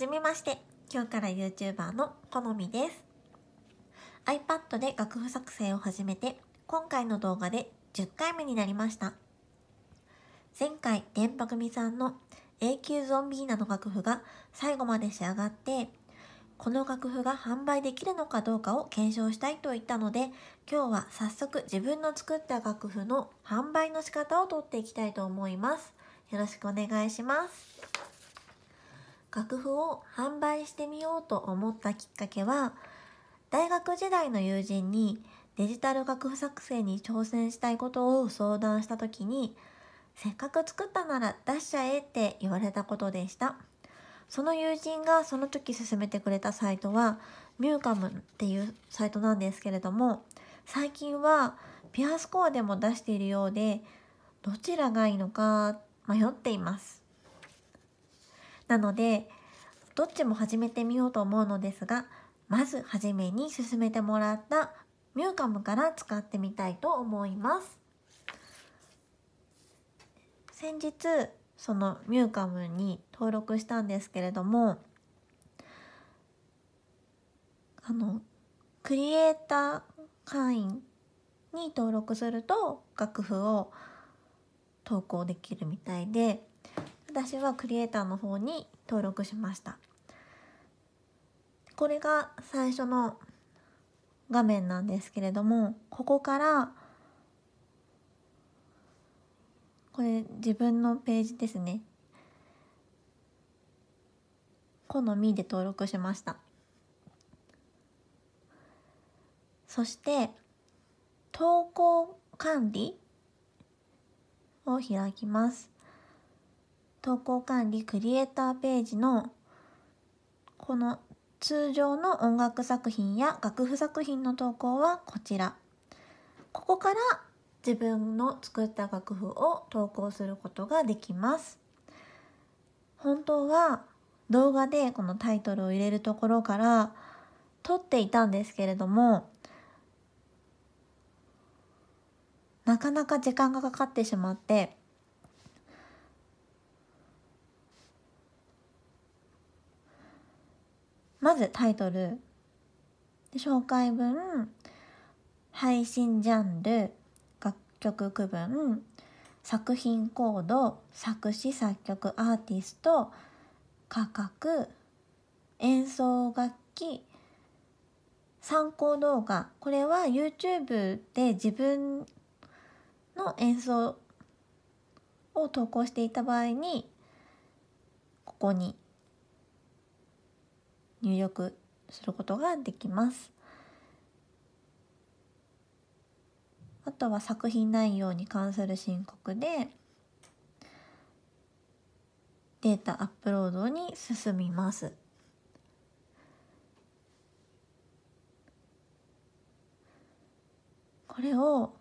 じめまして。今日から YouTuber のこのみです。iPad で楽譜作成を始めて、今回の動画で10回目になりました。前回、電波組さんの永久ゾンビーナの楽譜が最後まで仕上がって、この楽譜が販売できるのかどうかを検証したいと言ったので、今日は早速自分の作った楽譜の販売の仕方を取っていきたいと思います。よろしくお願いします。楽譜を販売してみようと思ったきっかけは大学時代の友人にデジタル楽譜作成に挑戦したいことを相談した時にせっかく作ったなら出しちゃえって言われたことでしたその友人がその時勧めてくれたサイトはミューカムっていうサイトなんですけれども最近はピアスコアでも出しているようでどちらがいいのか迷っていますなのでどっちも始めてみようと思うのですがまず初めに進めてもらったミューカムから使ってみたいと思います先日そのミューカムに登録したんですけれどもあのクリエイター会員に登録すると楽譜を投稿できるみたいで私はクリエイターの方に登録しましたこれが最初の画面なんですけれどもここからこれ自分のページですね好みで登録しましたそして投稿管理を開きます投稿管理クリエイターページのこの通常の音楽作品や楽譜作品の投稿はこちらここから自分の作った楽譜を投稿することができます本当は動画でこのタイトルを入れるところから撮っていたんですけれどもなかなか時間がかかってしまってまずタイトル、紹介文、配信ジャンル、楽曲区分、作品コード、作詞作曲アーティスト、価格、演奏楽器、参考動画。これは YouTube で自分の演奏を投稿していた場合に、ここに入力することができます。あとは作品内容に関する申告でデータアップロードに進みます。これを、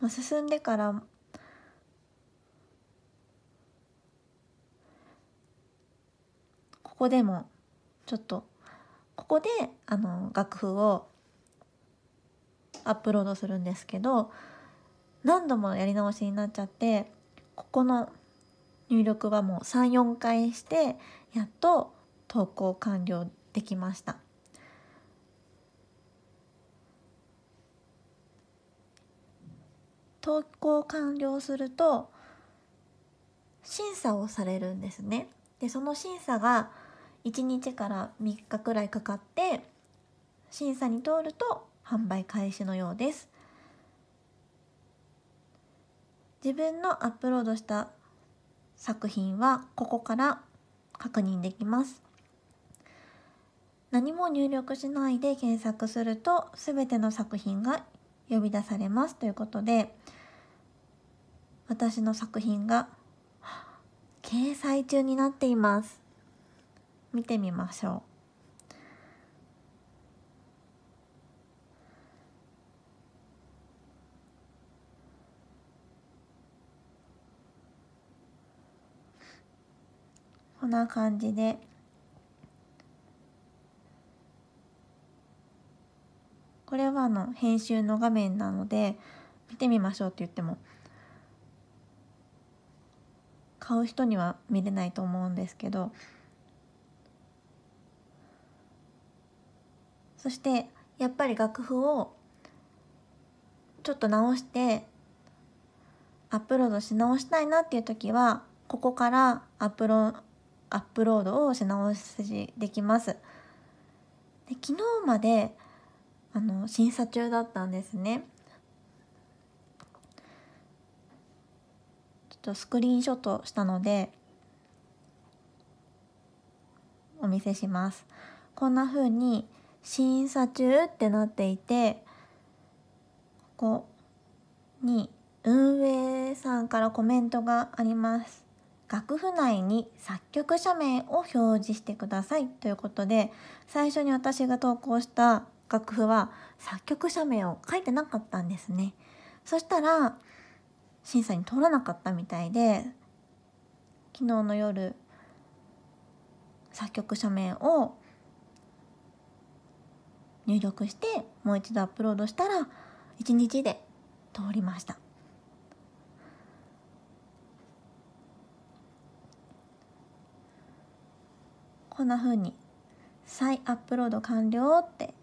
まあ、進んでからここでもちょっとここであの楽譜をアップロードするんですけど何度もやり直しになっちゃってここの入力はもう34回してやっと投稿完了できました。投稿完了すると審査をされるんですね。でその審査が1日から3日くらいかかって審査に通ると販売開始のようです自分のアップロードした作品はここから確認できます何も入力しないで検索すると全ての作品が呼び出されますということで私の作品が掲載中になっています見てみましょう。こんな感じでこれはあの編集の画面なので見てみましょうって言っても買う人には見れないと思うんですけどそしてやっぱり楽譜をちょっと直してアップロードし直したいなっていう時はここからアップロアップロードをし直しできます。で昨日まであの審査中だったんですね。ちょっとスクリーンショットしたのでお見せします。こんな風に審査中ってなっていてここに運営さんからコメントがあります楽譜内に作曲者名を表示してくださいということで最初に私が投稿した楽譜は作曲者名を書いてなかったんですねそしたら審査に通らなかったみたいで昨日の夜作曲者名を入力してもう一度アップロードしたら1日で通りましたこんな風に再アップロード完了って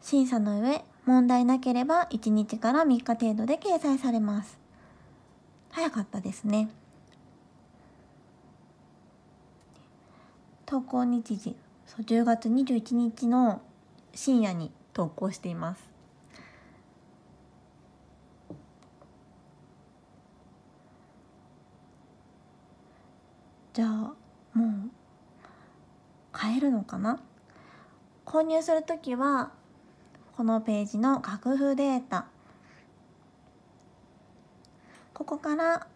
審査の上問題なければ1日から3日程度で掲載されます早かったですね投稿日時そう10月21日の深夜に投稿しています。じゃあもう買えるのかな購入する時はこのページの楽譜データここから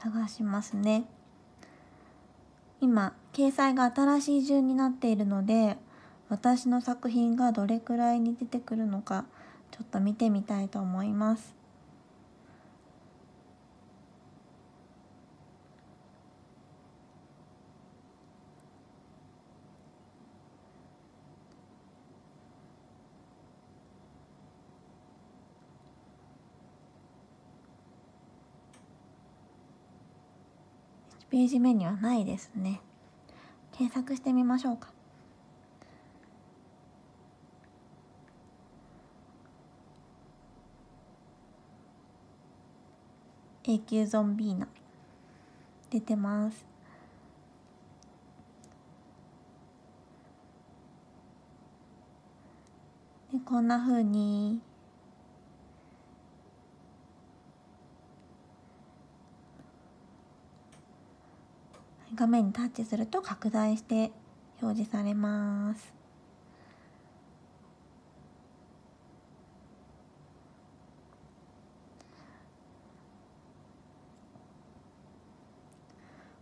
探しますね。今掲載が新しい順になっているので私の作品がどれくらいに出てくるのかちょっと見てみたいと思います。ページ目にはないですね検索してみましょうか永久ゾンビーナ出てますでこんなふうに画面にタッチすると拡大して表示されます。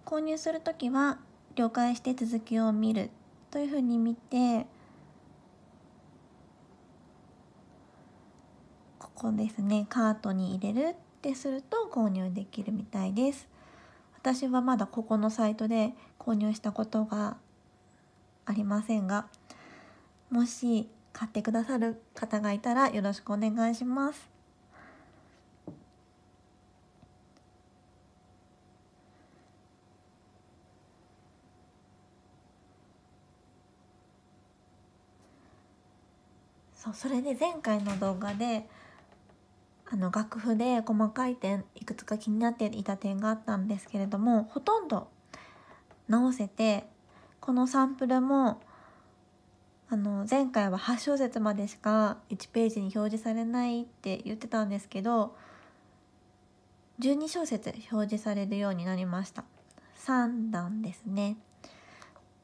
購入するときは了解して続きを見るというふうに見てここですねカートに入れるってすると購入できるみたいです。私はまだここのサイトで購入したことがありませんがもし買ってくださる方がいたらよろしくお願いしますそうそれで前回の動画であの楽譜で細かい点いくつか気になっていた点があったんですけれどもほとんど直せてこのサンプルもあの前回は8小節までしか1ページに表示されないって言ってたんですけど12小節表示されるようになりました3段ですね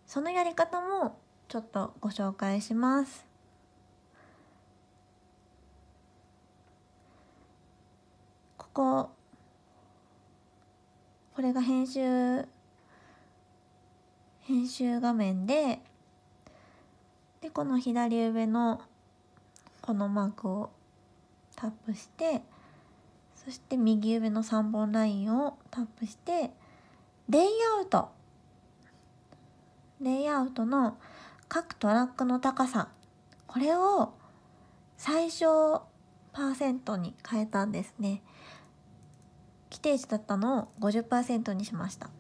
そのやり方もちょっとご紹介しますここれが編集編集画面ででこの左上のこのマークをタップしてそして右上の3本ラインをタップしてレイアウトレイアウトの各トラックの高さこれを最小パーセントに変えたんですね定値だったのを50%にしました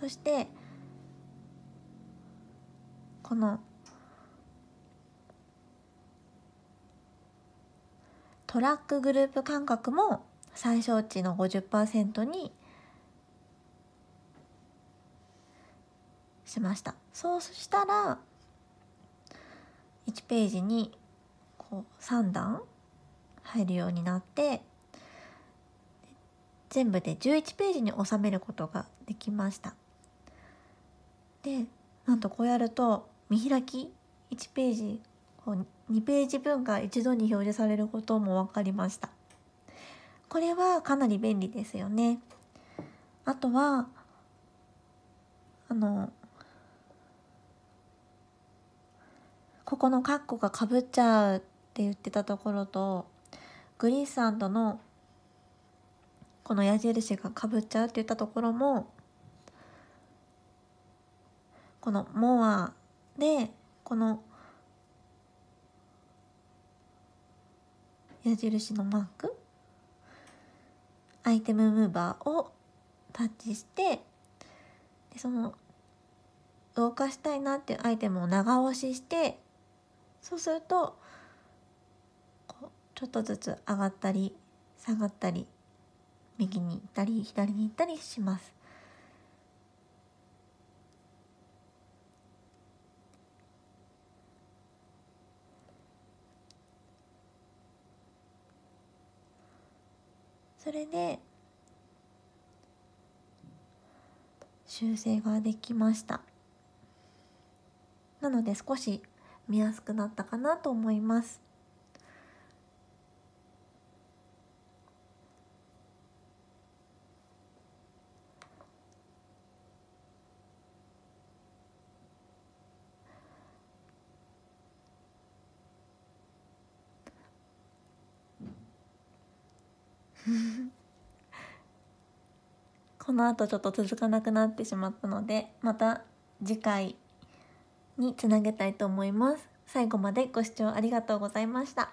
そしてこのトラックグループ間隔も最小値の50%にしましたそうしたら1ページにこう3段入るようになって全部で11ページに収めることができましたでなんとこうやると見開き1ページ2ページ分が一度に表示されることも分かりましたこれはかなり便利ですよねあとはあのここの括弧がかぶっちゃうって言ってたところとグリードのこの矢印がかぶっちゃうって言ったところもこの「モア」でこの矢印のマークアイテムムーバーをタッチしてでその動かしたいなっていうアイテムを長押ししてそうするとちょっとずつ上がったり下がったり右に行ったり左に行ったりします。それで修正ができましたなので少し見やすくなったかなと思いますこの後ちょっと続かなくなってしまったのでまた次回につなげたいと思います最後までご視聴ありがとうございました